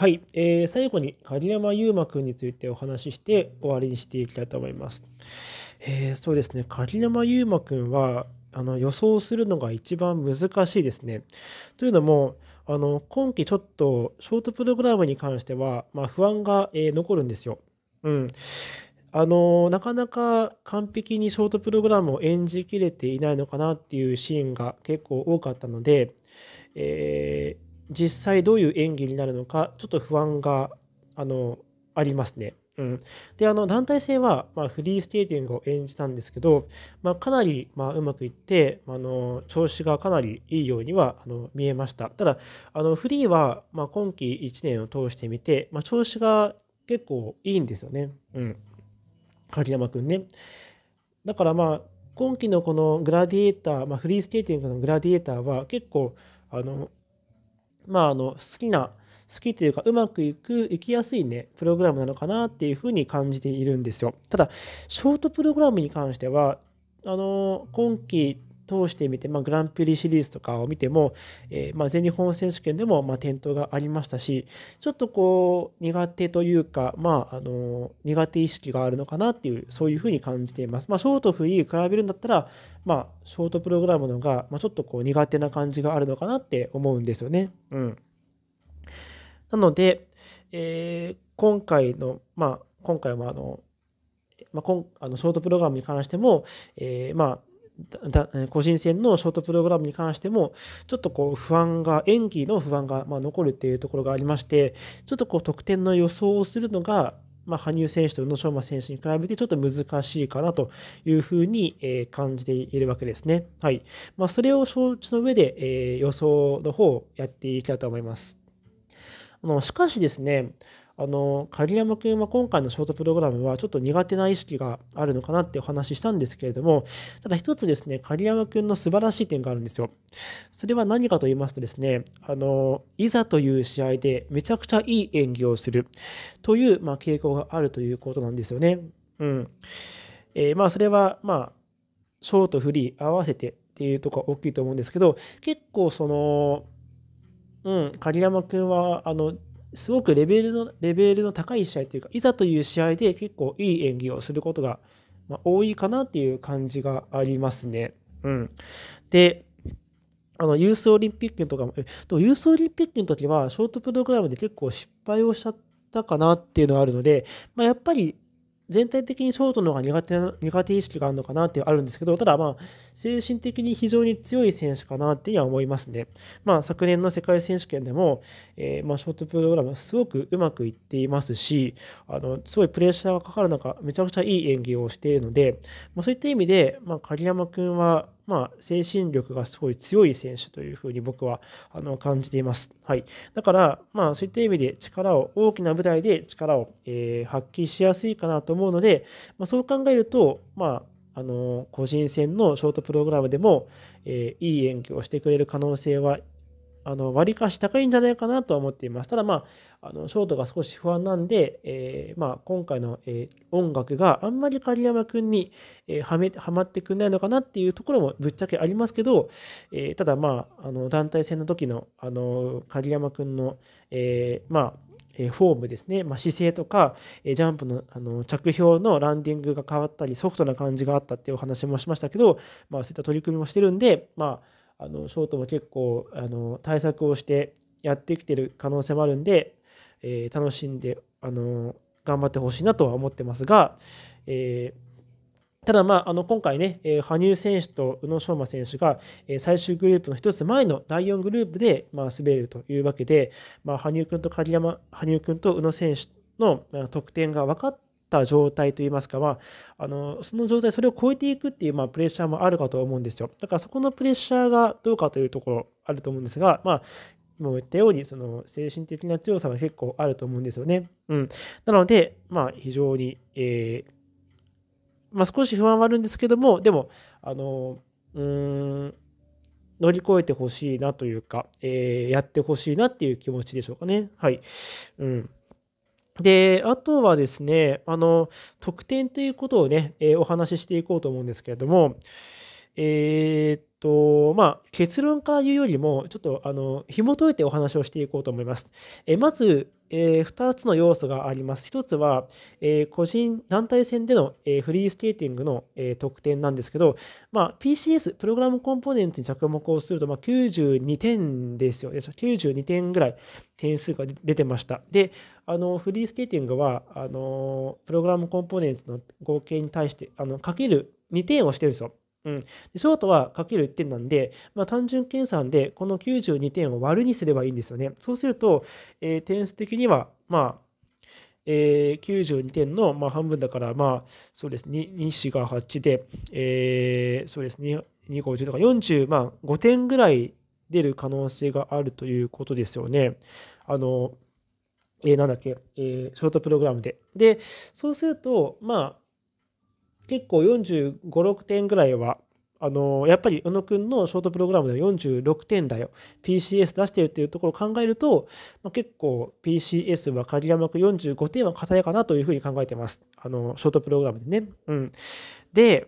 はい、えー、最後に鍵山優真くんについてお話しして終わりにしていきたいと思います。えー、そうですね影山優真くんはあの予想するのが一番難しいですね。というのもあの今期ちょっとショートプログラムに関しては、まあ、不安が、えー、残るんですよ。うん、あのなかなか完璧にショートプログラムを演じきれていないのかなっていうシーンが結構多かったので、えー実際どういう演技になるのかちょっと不安があのありますね。うん、であの団体戦は、まあ、フリースケーティングを演じたんですけど、まあ、かなり、まあ、うまくいって、まあの調子がかなりいいようにはあの見えましたただあのフリーは、まあ、今季1年を通してみて、まあ、調子が結構いいんですよね、うん、鍵山くんねだからまあ今季のこのグラディエーター、まあ、フリースケーティングのグラディエーターは結構あのまあ、あの好きな好きというかうまくいくいきやすいねプログラムなのかなっていうふうに感じているんですよただショートプログラムに関してはあの今期通してみて、まあ、グランプリシリーズとかを見ても、えー、まあ、全日本選手権でもま転倒がありましたしちょっとこう苦手というか、まあ、あの苦手意識があるのかなっていうそういうふうに感じています、まあ、ショートフリー比べるんだったら、まあ、ショートプログラムのが、まちょっとこう苦手な感じがあるのかなって思うんですよね。うん、なので、えー、今回の、まあ、今回もあの、まあ、こんあのショートプログラムに関しても、えー、まあだ個人戦のショートプログラムに関しても、ちょっとこう不安が、演技の不安がま残るっていうところがありまして、ちょっとこう得点の予想をするのが、まあ、羽生選手と宇野昌磨選手に比べてちょっと難しいかなというふうに、え感じているわけですね。はいまあ、それを承知の上で、え予想の方をやっていきたいと思います。あのしかしですね、あの鍵山君は今回のショートプログラムはちょっと苦手な意識があるのかなってお話ししたんですけれどもただ一つですね鍵山君の素晴らしい点があるんですよそれは何かと言いますとですねあのいざという試合でめちゃくちゃいい演技をするという、まあ、傾向があるということなんですよねうんえー、まあそれはまあショートフリー合わせてっていうとこ大きいと思うんですけど結構そのうん、鍵山君はあのすごくレベルのレベルの高い試合というか、いざという試合で結構いい演技をすることが、ま多いかなっていう感じがありますね。うん、で、あのユースオリンピックとかも、えでもユースオリンピックの時はショートプログラムで結構失敗をしちゃったかなっていうのはあるので、まあ、やっぱり全体的にショートの方が苦手な苦手意識があるのかなっていうあるんですけど、ただまあ、精神的に非常に強い選手かなっていうには思いますね。まあ、昨年の世界選手権でも、えー、まあ、ショートプログラムすごくうまくいっていますし、あの、すごいプレッシャーがかかる中、めちゃくちゃいい演技をしているので、まあ、そういった意味で、まあ、鍵山君は、まあ、精神力がすごい強い選手というふうに僕はあの感じています。はい、だから、まあ、そういった意味で力を大きな舞台で力を、えー、発揮しやすいかなと思うので、まあ、そう考えると、まあ、あの個人戦のショートプログラムでも、えー、いい演技をしてくれる可能性はあの割かし高いんじゃないかなとは思っています。ただまあ、あのショートが少し不安なんで、えー、まあ、今回の、えー、音楽があんまり狩山君に、えー、はめはまってくんないのかなっていうところもぶっちゃけありますけど、えただまあ、あの団体戦の時のあの狩山君の、えまあ、えフォームですね、まあ、姿勢とか、えジャンプのあの着氷のランディングが変わったりソフトな感じがあったっていうお話もしましたけど、まあ、そういった取り組みもしてるんで、まああのショートも結構あの対策をしてやってきてる可能性もあるんで、えー、楽しんであの頑張ってほしいなとは思ってますが、えー、ただ、まあ、あの今回ね、えー、羽生選手と宇野昌磨選手が、えー、最終グループの1つ前の第4グループで、まあ、滑るというわけで、まあ、羽生君と鍵山羽生君と宇野選手の得点が分かってた状態といいますか、まあ、あのその状態それを超えていくっていう、まあ、プレッシャーもあるかと思うんですよだからそこのプレッシャーがどうかというところあると思うんですが、まあ、今言ったようにその精神的な強さが結構あると思うんですよね。うん、なので、まあ、非常に、えー、まあ、少し不安はあるんですけどもでもあのうーん乗り越えてほしいなというか、えー、やってほしいなっていう気持ちでしょうかね。はい、うんで、あとはですね、あの、得点ということをね、えー、お話ししていこうと思うんですけれども、えー、とまあ、結論から言うよりもちょっとあの紐解いてお話をしていこうと思います。えまず、えー、2つの要素があります。1つは、えー、個人団体戦での、えー、フリースケーティングの、え得点なんですけど、まあ、PCS、プログラムコンポーネンツに着目をすると、まあ、92点ですよ。92点ぐらい点数が出てました。で、あのフリースケーティングはあのプログラムコンポーネンツの合計に対してあのかける2点をしてるんですよ。うん、ショートはかける1点なんで、まあ、単純計算でこの92点を割るにすればいいんですよね。そうすると、えー、点数的には、まあえー、92点の、まあ、半分だから、まあ、そうですね、2、4が8で、えー、そうですね、2、50とか45、まあ、点ぐらい出る可能性があるということですよね。あの、えー、なんだっけ、えー、ショートプログラムで。で、そうすると、まあ、結構45、6点ぐらいは、あのやっぱり宇野くんのショートプログラムでは46点だよ、PCS 出してるっていうところを考えると、まあ、結構 PCS は鍵山く45点は硬いかなというふうに考えてます。あのショートプログラムでね。うん、で、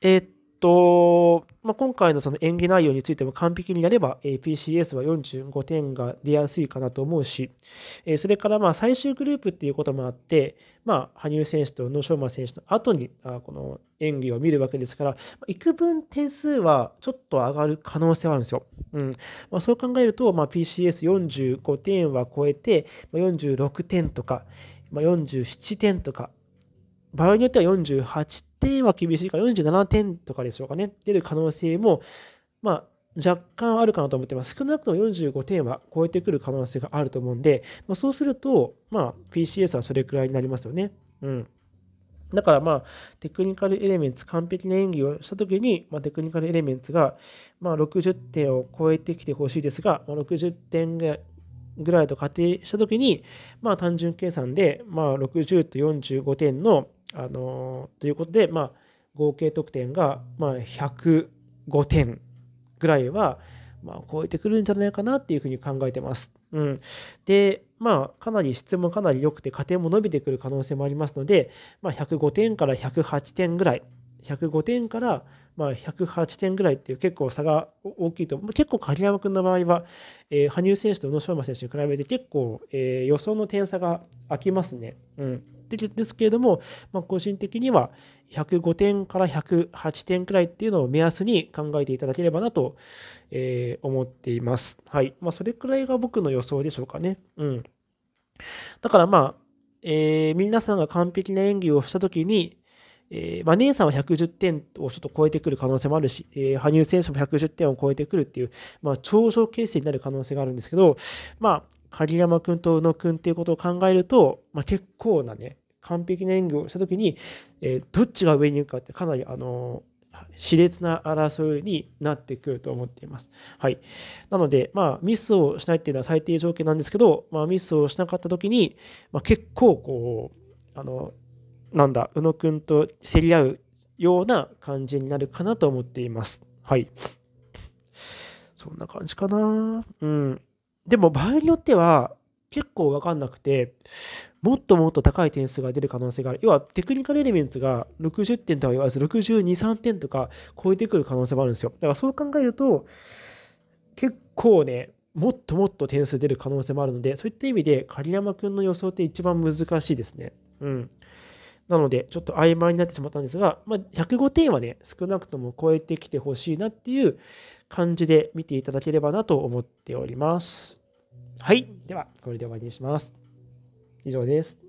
えー、っと、まあ、今回のその演技内容についても完璧にやれば、え PCS は45点が出やすいかなと思うし、えそれからまあ最終グループっていうこともあって、まあ、羽生選手と宇野昌磨選手の後にあこの演技を見るわけですから、幾分点数はちょっと上がる可能性はあるんですよ。うんまあ、そう考えると、ま PCS45 点は超えて、ま46点とか、ま47点とか、場合によっては48点は厳しいから47点とかでしょうかね、出る可能性も、まあ、若干あるかなと思ってます。少なくとも45点は超えてくる可能性があると思うんで、まあ、そうすると、まあ、PCS はそれくらいになりますよね。うん。だからまあ、テクニカルエレメンツ、完璧な演技をしたときに、まあ、テクニカルエレメンツが、まあ、60点を超えてきてほしいですが、まあ、60点ぐらいと仮定したときに、まあ、単純計算で、まあ、60と45点のあのということで、まあ、合計得点が、まあ、105点ぐらいは、まあ、超えてくるんじゃないかなっていうふうに考えてます。うん、で、まあ、かなり質もかなり良くて、加点も伸びてくる可能性もありますので、まあ、105点から108点ぐらい、105点からまあ108点ぐらいっていう結構差が大きいと、結構鍵山君の場合は、えー、羽生選手と宇野昌磨選手に比べて結構、えー、予想の点差が開きますね。うんですけれども、まあ、個人的には105点から108点くらいっていうのを目安に考えていただければなと、えー、思っています。はい。まあ、それくらいが僕の予想でしょうかね。うん。だからまあ、えー、皆さんが完璧な演技をしたときに、えー、まあ、姉さんは110点をちょっと超えてくる可能性もあるし、えー、羽生選手も110点を超えてくるっていう、まあ、頂上形成になる可能性があるんですけど、まあ、鍵山君と宇野君っていうことを考えると、まあ、結構なね、完璧な演技をした時に、えー、どっちが上に行くかってかなりあの熾烈な争いになってくると思っています。はい、なので、まあ、ミスをしないっていうのは最低条件なんですけど、まあ、ミスをしなかった時に、まあ、結構こうあのなんだ宇野くんと競り合うような感じになるかなと思っています。はい。そんな感じかな。うん。でも場合によっては結構分かんなくて、もっともっと高い点数が出る可能性がある。要は、テクニカルエレメンツが60点とは言わず、62、3点とか超えてくる可能性もあるんですよ。だからそう考えると、結構ね、もっともっと点数出る可能性もあるので、そういった意味で、狩山くんの予想って一番難しいですね。うん。なので、ちょっと曖昧になってしまったんですが、まあ、105点はね、少なくとも超えてきてほしいなっていう感じで見ていただければなと思っております。はいではこれで終わりにします以上です